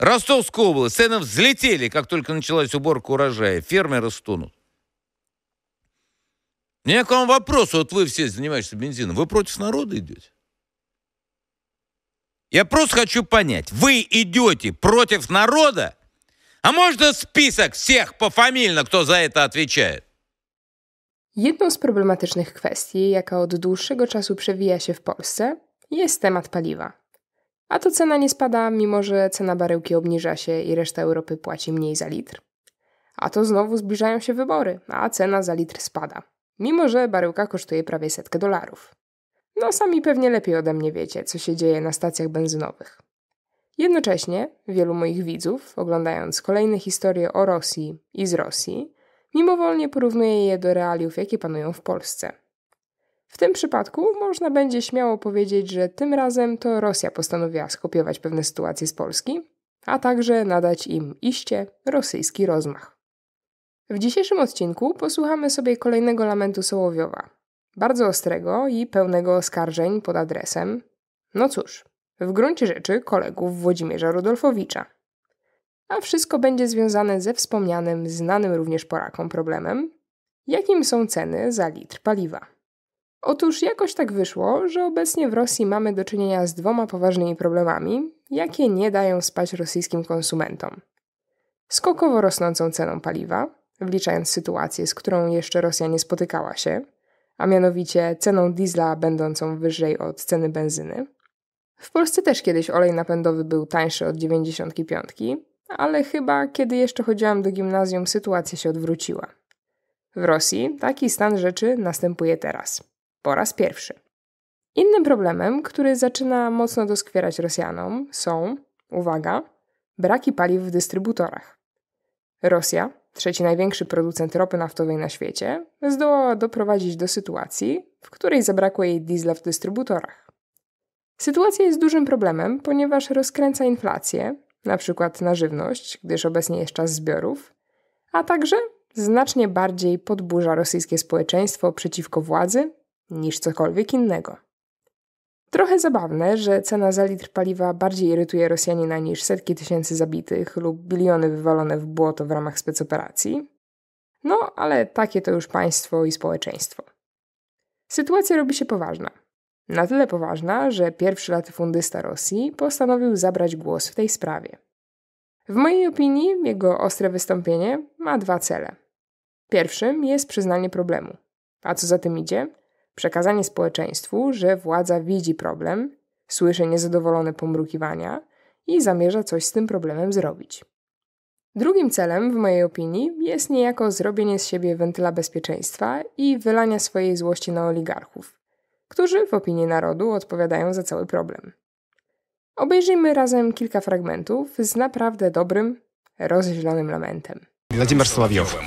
Ростовской области Цены взлетели, как только началась уборка урожая. Фермеры стонут. У меня к вам вопрос. Вот вы все занимаетесь бензином. Вы против народа идете? Я просто хочу понять. Вы идете против народа? А можно список всех пофамильно, kto za to отвечает? Jedną z problematycznych kwestii, jaka od dłuższego czasu przewija się w Polsce, jest temat paliwa. A to cena nie spada, mimo że cena baryłki obniża się i reszta Europy płaci mniej za litr. A to znowu zbliżają się wybory, a cena za litr spada, mimo że baryłka kosztuje prawie setkę dolarów. No sami pewnie lepiej ode mnie wiecie, co się dzieje na stacjach benzynowych. Jednocześnie wielu moich widzów, oglądając kolejne historie o Rosji i z Rosji, mimowolnie porównuje je do realiów, jakie panują w Polsce – w tym przypadku można będzie śmiało powiedzieć, że tym razem to Rosja postanowiła skopiować pewne sytuacje z Polski, a także nadać im iście rosyjski rozmach. W dzisiejszym odcinku posłuchamy sobie kolejnego lamentu Sołowiowa, bardzo ostrego i pełnego oskarżeń pod adresem, no cóż, w gruncie rzeczy kolegów Włodzimierza Rudolfowicza. A wszystko będzie związane ze wspomnianym, znanym również Polakom problemem, jakim są ceny za litr paliwa. Otóż jakoś tak wyszło, że obecnie w Rosji mamy do czynienia z dwoma poważnymi problemami, jakie nie dają spać rosyjskim konsumentom. Skokowo rosnącą ceną paliwa, wliczając sytuację, z którą jeszcze Rosja nie spotykała się, a mianowicie ceną diesla będącą wyżej od ceny benzyny. W Polsce też kiedyś olej napędowy był tańszy od 95, ale chyba kiedy jeszcze chodziłam do gimnazjum, sytuacja się odwróciła. W Rosji taki stan rzeczy następuje teraz po raz pierwszy. Innym problemem, który zaczyna mocno doskwierać Rosjanom, są, uwaga, braki paliw w dystrybutorach. Rosja, trzeci największy producent ropy naftowej na świecie, zdołała doprowadzić do sytuacji, w której zabrakło jej diesla w dystrybutorach. Sytuacja jest dużym problemem, ponieważ rozkręca inflację, na przykład na żywność, gdyż obecnie jest czas zbiorów, a także znacznie bardziej podburza rosyjskie społeczeństwo przeciwko władzy niż cokolwiek innego. Trochę zabawne, że cena za litr paliwa bardziej irytuje Rosjanina niż setki tysięcy zabitych lub biliony wywalone w błoto w ramach specoperacji. No, ale takie to już państwo i społeczeństwo. Sytuacja robi się poważna. Na tyle poważna, że pierwszy fundysta Rosji postanowił zabrać głos w tej sprawie. W mojej opinii jego ostre wystąpienie ma dwa cele. Pierwszym jest przyznanie problemu, a co za tym idzie, Przekazanie społeczeństwu, że władza widzi problem, słyszy niezadowolone pomrukiwania i zamierza coś z tym problemem zrobić. Drugim celem, w mojej opinii, jest niejako zrobienie z siebie wentyla bezpieczeństwa i wylania swojej złości na oligarchów, którzy w opinii narodu odpowiadają za cały problem. Obejrzyjmy razem kilka fragmentów z naprawdę dobrym, rozzielonym lamentem. Władimir Sławiow.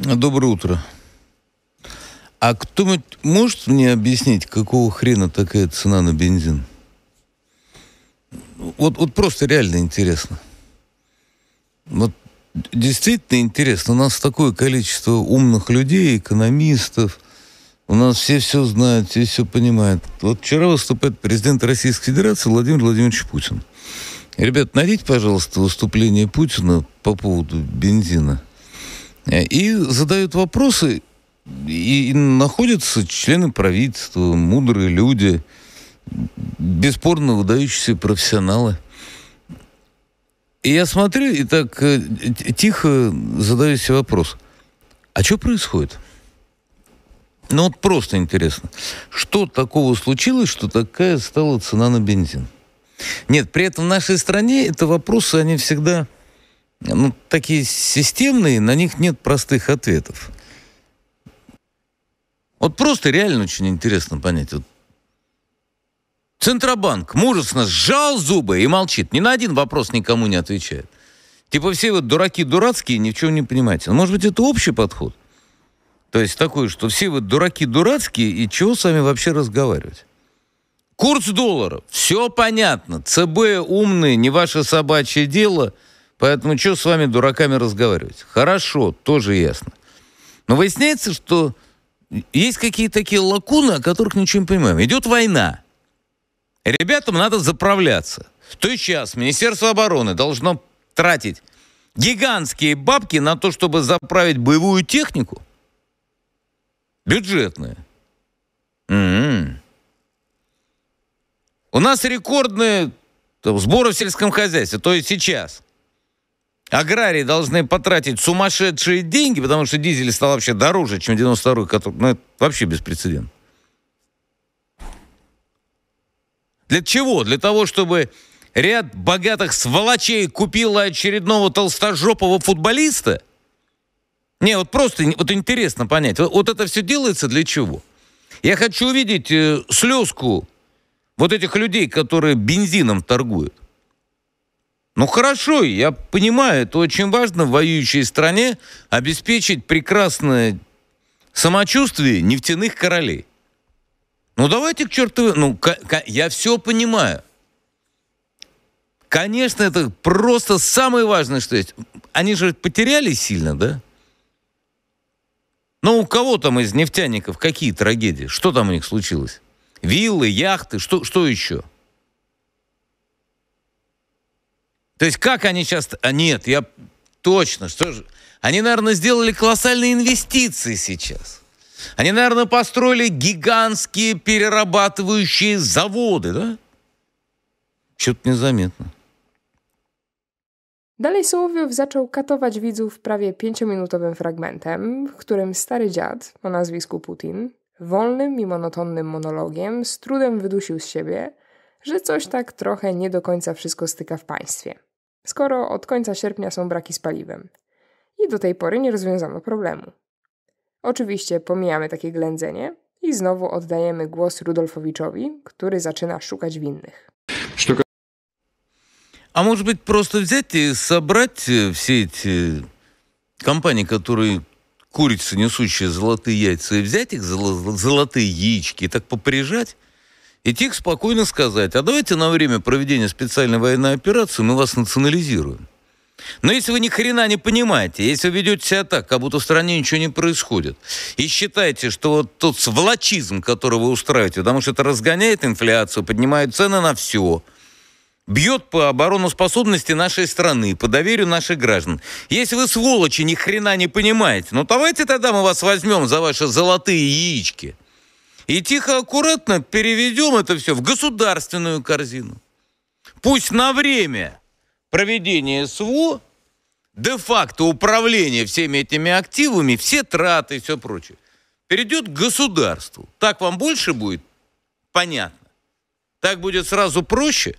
Доброе утро. А кто-нибудь может мне объяснить, какого хрена такая цена на бензин? Вот, вот просто реально интересно. Вот действительно интересно. У нас такое количество умных людей, экономистов. У нас все все знают, все все понимают. Вот вчера выступает президент Российской Федерации Владимир Владимирович Путин. Ребят, найдите, пожалуйста, выступление Путина по поводу бензина – Э, и задают вопросы, и, находятся члены правительства, мудрые люди, бесспорно выдающиеся профессионалы. И я смотрю и так э, тихо задаю себе вопрос. А что происходит? Ну вот просто интересно. Что такого случилось, что такая стала цена на бензин? Нет, при этом в нашей стране это вопросы, они всегда ну, такие системные, на них нет простых ответов. Вот просто реально очень интересно понять. Вот Центробанк мужественно сжал зубы и молчит. Ни на один вопрос никому не отвечает. Типа все вот дураки дурацкие, ни в чем не понимаете. Ну, может быть, это общий подход? То есть такой, что все вы дураки дурацкие, и чего с вами вообще разговаривать? Курс доллара. Все понятно. ЦБ умные, не ваше собачье дело – Поэтому что с вами, дураками, разговаривать? Хорошо, тоже ясно. Но выясняется, что есть какие-то такие лакуны, о которых ничего не понимаем. Идет война. Ребятам надо заправляться. То есть сейчас Министерство обороны должно тратить гигантские бабки на то, чтобы заправить боевую технику. бюджетные. М-м-м. У нас рекордные там, сборы в сельском хозяйстве. То есть сейчас – аграрии должны потратить сумасшедшие деньги, потому что дизель стал вообще дороже, чем 92-й, который, ну, это вообще беспрецедент. Для чего? Для того, чтобы ряд богатых сволочей купила очередного толстожопого футболиста? Не, вот просто вот интересно понять, вот, вот это все делается для чего? Я хочу увидеть э, слезку вот этих людей, которые бензином торгуют. Ну хорошо, я понимаю, это очень важно в воюющей стране обеспечить прекрасное самочувствие нефтяных королей. Ну давайте к черту, ну я все понимаю. Конечно, это просто самое важное, что есть. Они же потеряли сильно, да? Ну у кого там из нефтяников какие трагедии? Что там у них случилось? Виллы, яхты, что, что еще? То есть как они сейчас... А нет, я точно, что же... Они, наверное, сделали колоссальные инвестиции сейчас. Они, наверное, построили гигантские перерабатывающие заводы, да? Что-то незаметно. Dalej Sołowiow zaczął katować widzów prawie pięciominutowym fragmentem, w którym stary dziad o nazwisku Putin wolnym i monotonnym monologiem z trudem wydusił z siebie, że coś tak trochę nie do końca wszystko styka w państwie skoro od końca sierpnia są braki z paliwem. I do tej pory nie rozwiązano problemu. Oczywiście pomijamy takie ględzenie i znowu oddajemy głos Rudolfowiczowi, który zaczyna szukać winnych. Sztuka. А может быть, просто взять и собрать все эти компании, которые курицы, несущие złote jajce i wziąć ich złote яички tak так и тихо, спокойно сказать, а давайте на время проведения специальной военной операции мы вас национализируем. Но если вы ни хрена не понимаете, если вы ведете себя так, как будто в стране ничего не происходит, и считаете, что вот тот сволочизм, который вы устраиваете, потому что это разгоняет инфляцию, поднимает цены на все, бьет по обороноспособности нашей страны, по доверию наших граждан. Если вы сволочи ни хрена не понимаете, ну давайте тогда мы вас возьмем за ваши золотые яички. И тихо, аккуратно переведем это все в государственную корзину. Пусть на время проведения СВО де-факто управление всеми этими активами, все траты и все прочее, перейдет к государству. Так вам больше будет? Понятно. Так будет сразу проще?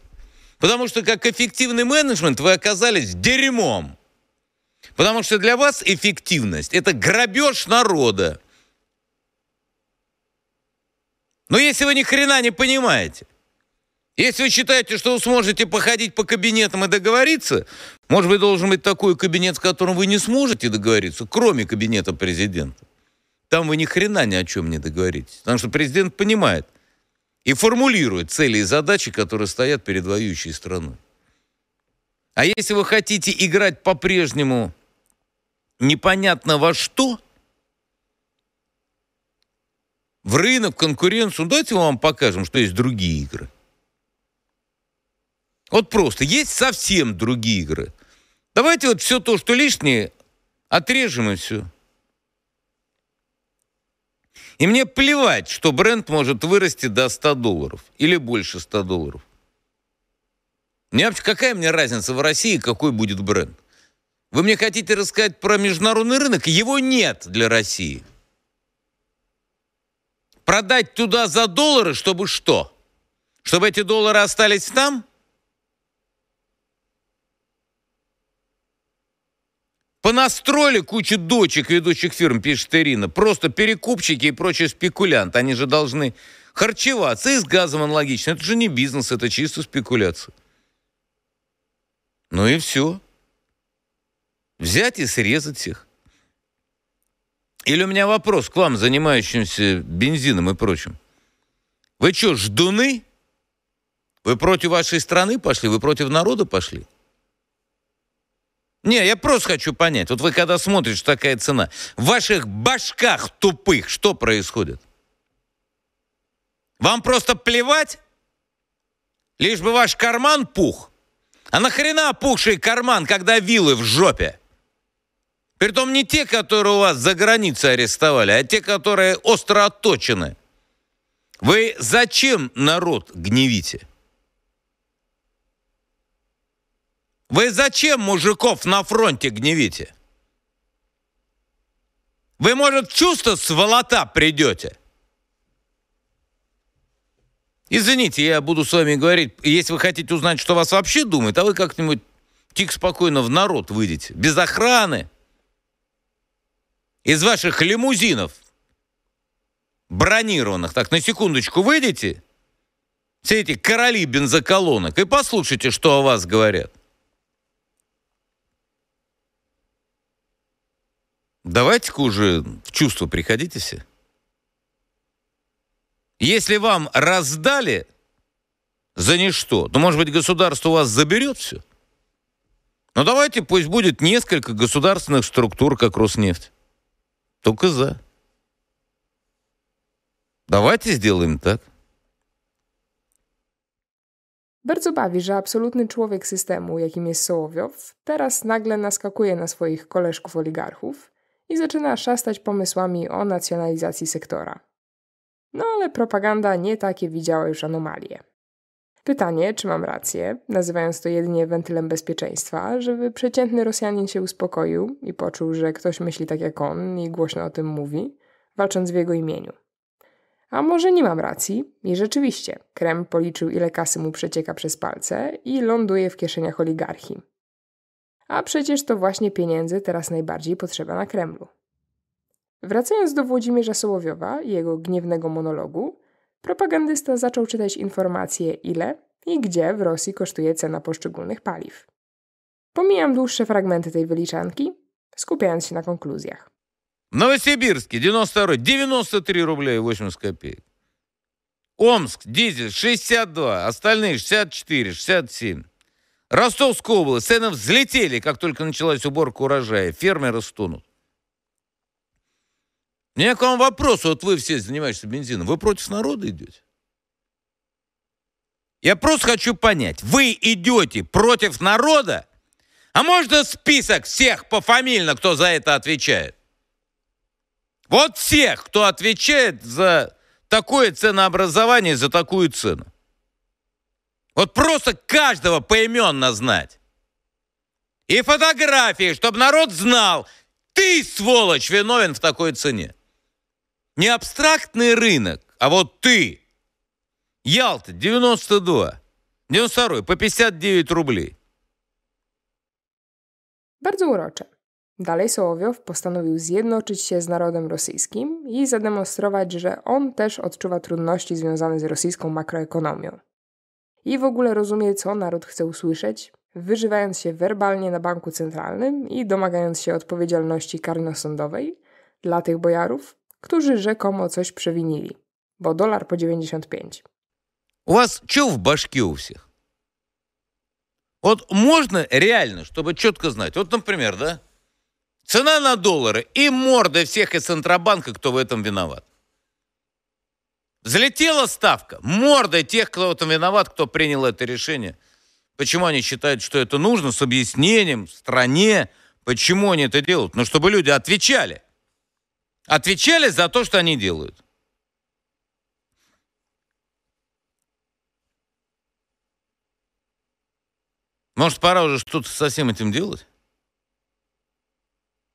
Потому что как эффективный менеджмент вы оказались дерьмом. Потому что для вас эффективность – это грабеж народа. Но ну, если вы ни хрена не понимаете, если вы считаете, что вы сможете походить по кабинетам и договориться, может быть, должен быть такой кабинет, с которым вы не сможете договориться, кроме кабинета президента. Там вы ни хрена ни о чем не договоритесь. Потому что президент понимает и формулирует цели и задачи, которые стоят перед воюющей страной. А если вы хотите играть по-прежнему непонятно во что – в рынок, в конкуренцию. Ну, давайте мы вам покажем, что есть другие игры. Вот просто есть совсем другие игры. Давайте вот все то, что лишнее, отрежем и все. И мне плевать, что бренд может вырасти до 100 долларов или больше 100 долларов. Мне вообще какая мне разница в России, какой будет бренд? Вы мне хотите рассказать про международный рынок? Его нет для России продать туда за доллары, чтобы что? Чтобы эти доллары остались там? Понастроили кучу дочек ведущих фирм, пишет Ирина. Просто перекупщики и прочие спекулянты. Они же должны харчеваться и с газом аналогично. Это же не бизнес, это чисто спекуляция. Ну и все. Взять и срезать всех. Или у меня вопрос к вам, занимающимся бензином и прочим. Вы что, ждуны? Вы против вашей страны пошли? Вы против народа пошли? Не, я просто хочу понять. Вот вы когда смотрите, что такая цена, в ваших башках тупых что происходит? Вам просто плевать? Лишь бы ваш карман пух? А нахрена пухший карман, когда вилы в жопе? Притом не те, которые у вас за границей арестовали, а те, которые остро отточены. Вы зачем народ гневите? Вы зачем мужиков на фронте гневите? Вы, может, чувство сволота придете? Извините, я буду с вами говорить, если вы хотите узнать, что вас вообще думают, а вы как-нибудь тихо спокойно в народ выйдете, без охраны, из ваших лимузинов бронированных, так, на секундочку выйдите, все эти короли бензоколонок, и послушайте, что о вас говорят. Давайте-ка уже в чувство приходите все. Если вам раздали за ничто, то, может быть, государство у вас заберет все? Но ну, давайте пусть будет несколько государственных структур, как Роснефть. Только за. Давайте сделаем так. Bardzo bawi, że absolutny człowiek systemu, jakim jest Sołowiow, teraz nagle naskakuje na swoich koleżków oligarchów i zaczyna szastać pomysłami o nacjonalizacji sektora. No ale propaganda nie takie widziała już anomalie. Pytanie, czy mam rację, nazywając to jedynie wentylem bezpieczeństwa, żeby przeciętny Rosjanin się uspokoił i poczuł, że ktoś myśli tak jak on i głośno o tym mówi, walcząc w jego imieniu. A może nie mam racji? I rzeczywiście, Kreml policzył, ile kasy mu przecieka przez palce i ląduje w kieszeniach oligarchii. A przecież to właśnie pieniędzy teraz najbardziej potrzeba na Kremlu. Wracając do Włodzimierza Sołowiowa i jego gniewnego monologu, propagandysta zaczął czytać informacje, ile i gdzie w Rosji kosztuje cena poszczególnych paliw. Pomijam dłuższe fragmenty tej wyliczanki, skupiając się na konkluzjach. Новосибирске 92, 93 рубля 8 80 копеек. Омск, дизель 62, остальные 64, 67. Ростовская область, цены взлетели, как только началась уборка урожая, фермеры стонут. Мне к вам вопрос, вот вы все занимаетесь бензином, вы против народа идете? Я просто хочу понять, вы идете против народа? А можно список всех пофамильно, кто за это отвечает? Вот всех, кто отвечает за такое ценообразование, за такую цену. Вот просто каждого поименно знать. И фотографии, чтобы народ знал, ты, сволочь, виновен в такой цене. Не абстрактный рынок, а вот ты. Ялта 92, 92 po 59 rubli. Bardzo urocze. Dalej Sołowiow postanowił zjednoczyć się z narodem rosyjskim i zademonstrować, że on też odczuwa trudności związane z rosyjską makroekonomią. I w ogóle rozumie, co naród chce usłyszeć, wyżywając się werbalnie na banku centralnym i domagając się odpowiedzialności karno-sądowej dla tych bojarów, którzy rzekomo coś przewinili, bo dolar po 95. У вас что в башке у всех? Вот можно реально, чтобы четко знать. Вот, например, да? Цена на доллары и морды всех из Центробанка, кто в этом виноват. Взлетела ставка. Морды тех, кто в этом виноват, кто принял это решение. Почему они считают, что это нужно, с объяснением, стране, почему они это делают. Но ну, чтобы люди отвечали отвечали за то, что они делают. Может, пора уже что-то со всем этим делать?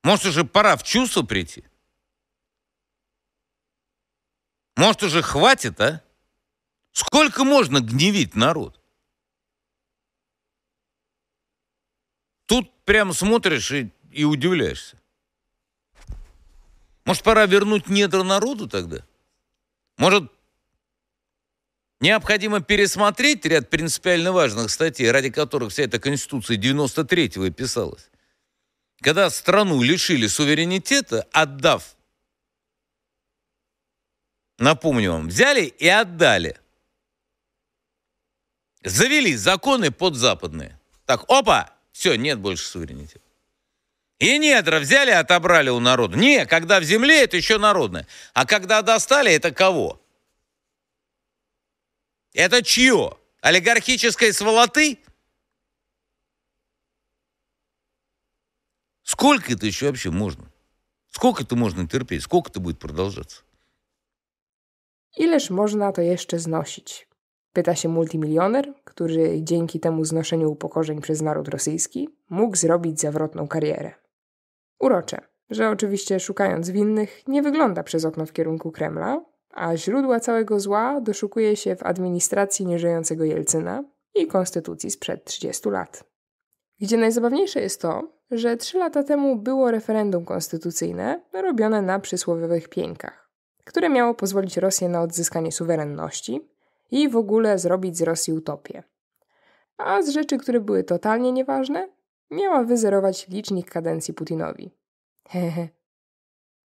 Может, уже пора в чувство прийти? Может, уже хватит, а? Сколько можно гневить народ? Тут прям смотришь и, и удивляешься. Может, пора вернуть недра народу тогда? Может, необходимо пересмотреть ряд принципиально важных статей, ради которых вся эта Конституция 93-го писалась? Когда страну лишили суверенитета, отдав, напомню вам, взяли и отдали. Завели законы подзападные. Так, опа, все, нет больше суверенитета. И недра взяли, отобрали у народа. Не, когда в земле, это еще народное. А когда достали, это кого? Это чье? Олигархической сволоты? Сколько это еще вообще можно? Сколько это можно терпеть? Сколько это будет продолжаться? Ileż można to jeszcze znosić? Pyta się multimilioner, który dzięki temu znoszeniu upokorzeń przez naród rosyjski mógł zrobić zawrotną karierę. Urocze, że oczywiście szukając winnych nie wygląda przez okno w kierunku Kremla, a źródła całego zła doszukuje się w administracji nieżyjącego Jelcyna i konstytucji sprzed 30 lat. Gdzie najzabawniejsze jest to, że 3 lata temu było referendum konstytucyjne robione na przysłowiowych pieńkach, które miało pozwolić Rosji na odzyskanie suwerenności i w ogóle zrobić z Rosji utopię. A z rzeczy, które były totalnie nieważne, miała wyzerować licznik kadencji Putinowi. Hehe.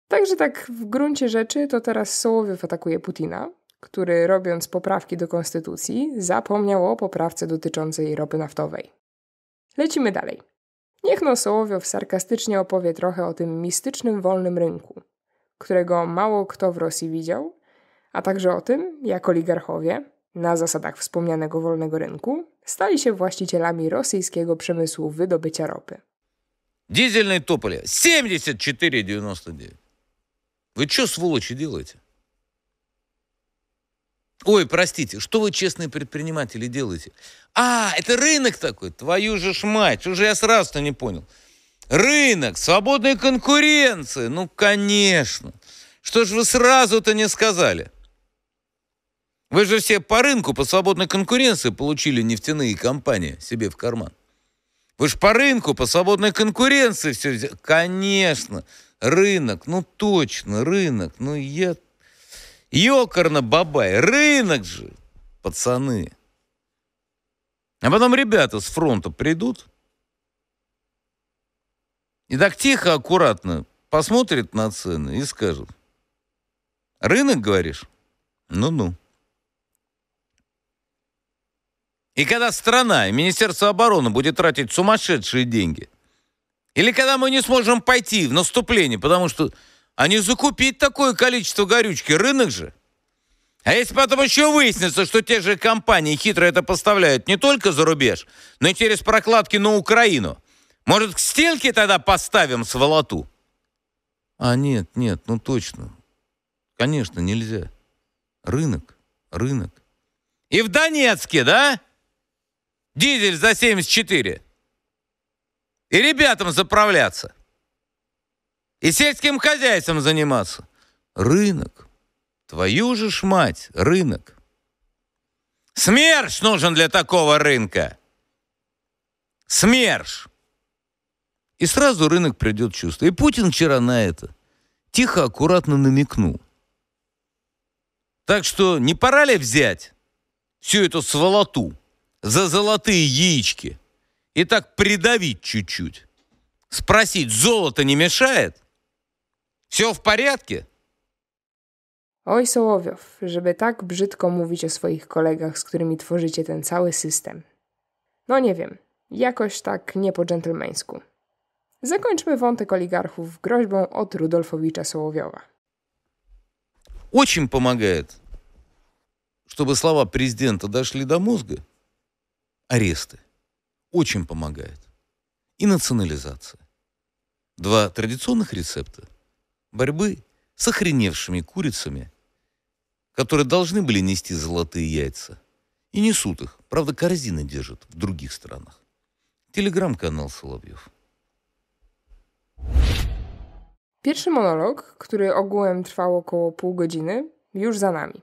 Także tak w gruncie rzeczy to teraz Sołowiew atakuje Putina, który robiąc poprawki do konstytucji zapomniał o poprawce dotyczącej ropy naftowej. Lecimy dalej. Niech no Sołowiew sarkastycznie opowie trochę o tym mistycznym wolnym rynku, którego mało kto w Rosji widział, a także o tym, jak oligarchowie, na zasadach wspomnianego wolnego rynku stali się właścicielami rosyjskiego przemysłu wydobycia ropy. Дизельное топливо 74,99. Вы что, сволочи, делаете? Ой, простите, что вы, честные предприниматели, делаете? А, это рынок такой, твою же ж мать, уже я сразу-то не понял. Рынок, свободная конкуренция, ну, конечно. Что ж вы сразу-то не сказали? Вы же все по рынку, по свободной конкуренции получили нефтяные компании себе в карман. Вы же по рынку, по свободной конкуренции все взяли. Конечно, рынок, ну точно, рынок. Ну я... Ёкарно, бабай, рынок же, пацаны. А потом ребята с фронта придут и так тихо, аккуратно посмотрят на цены и скажут. Рынок, говоришь? Ну-ну. И когда страна и Министерство обороны будет тратить сумасшедшие деньги. Или когда мы не сможем пойти в наступление, потому что... они а закупить такое количество горючки, рынок же. А если потом еще выяснится, что те же компании хитро это поставляют не только за рубеж, но и через прокладки на Украину, может, к стенке тогда поставим сволоту? А нет, нет, ну точно. Конечно, нельзя. Рынок, рынок. И в Донецке, да? Дизель за 74. И ребятам заправляться. И сельским хозяйством заниматься. Рынок. Твою же ж мать, рынок. СМЕРШ нужен для такого рынка. СМЕРШ. И сразу рынок придет чувство. И Путин вчера на это тихо, аккуратно намекнул. Так что не пора ли взять всю эту сволоту за золотые яички и так придавить чуть-чуть. Спросить, золото не мешает? Все в порядке? Oj Sołowiow, żeby tak brzydko mówić o swoich kolegach, z którymi tworzycie ten cały system. No nie wiem, jakoś tak nie po dżentelmeńsku. Zakończmy wątek oligarchów groźbą od Rudolfowicza Sołowiowa. Очень помогает, żeby słowa prezydenta дошли do mózgu. аресты. Очень помогает. И национализация. Два традиционных рецепта борьбы с охреневшими курицами, которые должны были нести золотые яйца, и несут их, правда, корзины держат в других странах. Телеграм-канал Соловьев. Pierwszy монолог, который ogółem trwał около pół уже за нами.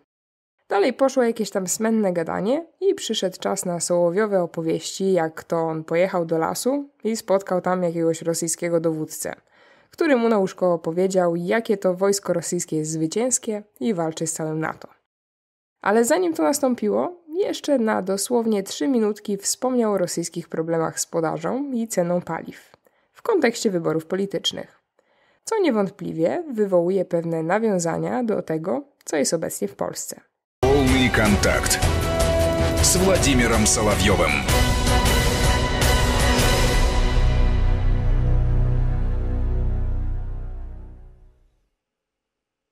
Dalej poszło jakieś tam smenne gadanie i przyszedł czas na sołowiowe opowieści, jak to on pojechał do lasu i spotkał tam jakiegoś rosyjskiego dowódcę, który mu na łóżko opowiedział, jakie to wojsko rosyjskie jest zwycięskie i walczy z całym NATO. Ale zanim to nastąpiło, jeszcze na dosłownie trzy minutki wspomniał o rosyjskich problemach z podażą i ceną paliw w kontekście wyborów politycznych, co niewątpliwie wywołuje pewne nawiązania do tego, co jest obecnie w Polsce. «Контакт» с Владимиром Соловьевым.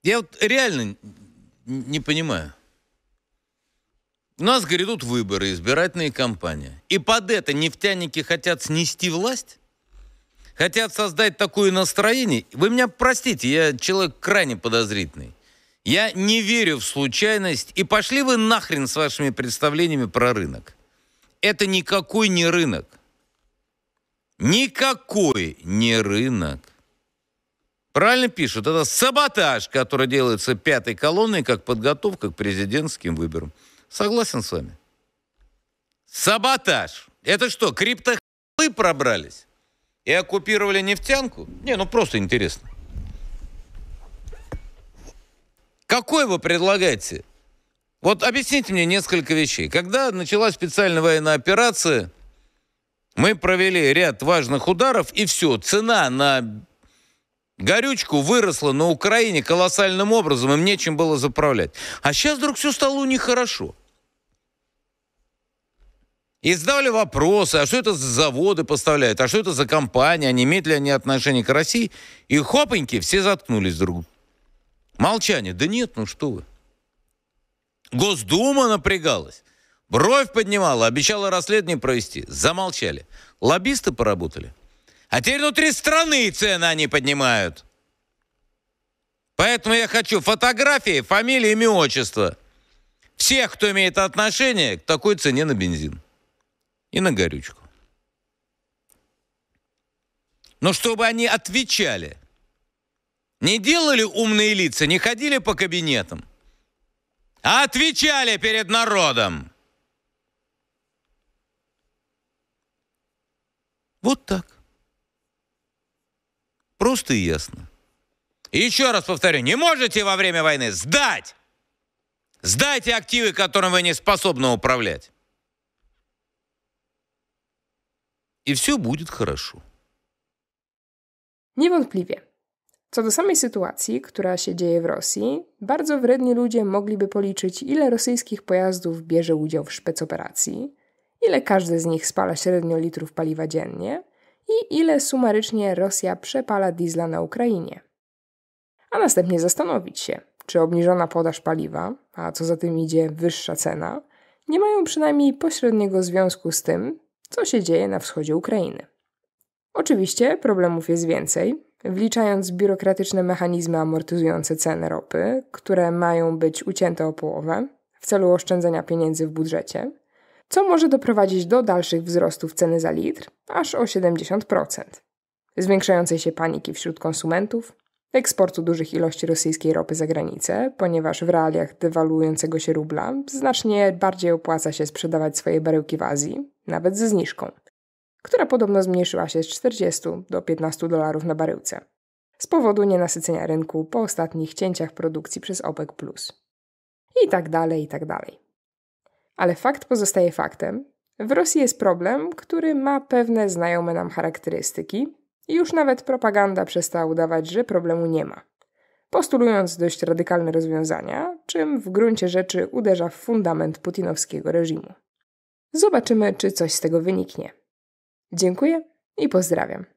Я вот реально не понимаю. У нас грядут выборы, избирательные кампании. И под это нефтяники хотят снести власть? Хотят создать такое настроение? Вы меня простите, я человек крайне подозрительный. Я не верю в случайность. И пошли вы нахрен с вашими представлениями про рынок. Это никакой не рынок. Никакой не рынок. Правильно пишут, это саботаж, который делается пятой колонной, как подготовка к президентским выборам. Согласен с вами. Саботаж. Это что, криптохлы пробрались и оккупировали нефтянку? Не, ну просто интересно. Какой вы предлагаете? Вот объясните мне несколько вещей. Когда началась специальная военная операция, мы провели ряд важных ударов, и все, цена на горючку выросла на Украине колоссальным образом, им нечем было заправлять. А сейчас вдруг все стало у них хорошо. И задавали вопросы, а что это за заводы поставляют, а что это за компания, а не имеют ли они отношение к России. И хопаньки, все заткнулись друг Молчание. Да нет, ну что вы. Госдума напрягалась. Бровь поднимала, обещала расследование провести. Замолчали. Лоббисты поработали. А теперь внутри страны цены они поднимают. Поэтому я хочу фотографии, фамилии, имя, отчество. Всех, кто имеет отношение к такой цене на бензин. И на горючку. Но чтобы они отвечали – не делали умные лица, не ходили по кабинетам, а отвечали перед народом. Вот так. Просто и ясно. И еще раз повторю, не можете во время войны сдать. Сдайте активы, которым вы не способны управлять. И все будет хорошо. Niewątpliwie. Co do samej sytuacji, która się dzieje w Rosji, bardzo wredni ludzie mogliby policzyć, ile rosyjskich pojazdów bierze udział w szpecoperacji, ile każdy z nich spala średnio litrów paliwa dziennie i ile sumarycznie Rosja przepala diesla na Ukrainie. A następnie zastanowić się, czy obniżona podaż paliwa, a co za tym idzie wyższa cena, nie mają przynajmniej pośredniego związku z tym, co się dzieje na wschodzie Ukrainy. Oczywiście problemów jest więcej, wliczając biurokratyczne mechanizmy amortyzujące ceny ropy, które mają być ucięte o połowę w celu oszczędzenia pieniędzy w budżecie, co może doprowadzić do dalszych wzrostów ceny za litr aż o 70%, zwiększającej się paniki wśród konsumentów, eksportu dużych ilości rosyjskiej ropy za granicę, ponieważ w realiach dewaluującego się rubla znacznie bardziej opłaca się sprzedawać swoje baryłki w Azji, nawet ze zniżką, która podobno zmniejszyła się z 40 do 15 dolarów na baryłce z powodu nienasycenia rynku po ostatnich cięciach produkcji przez OPEC. I tak dalej, i tak dalej. Ale fakt pozostaje faktem. W Rosji jest problem, który ma pewne znajome nam charakterystyki i już nawet propaganda przestała udawać, że problemu nie ma. Postulując dość radykalne rozwiązania, czym w gruncie rzeczy uderza w fundament putinowskiego reżimu. Zobaczymy, czy coś z tego wyniknie. Dziękuję i pozdrawiam.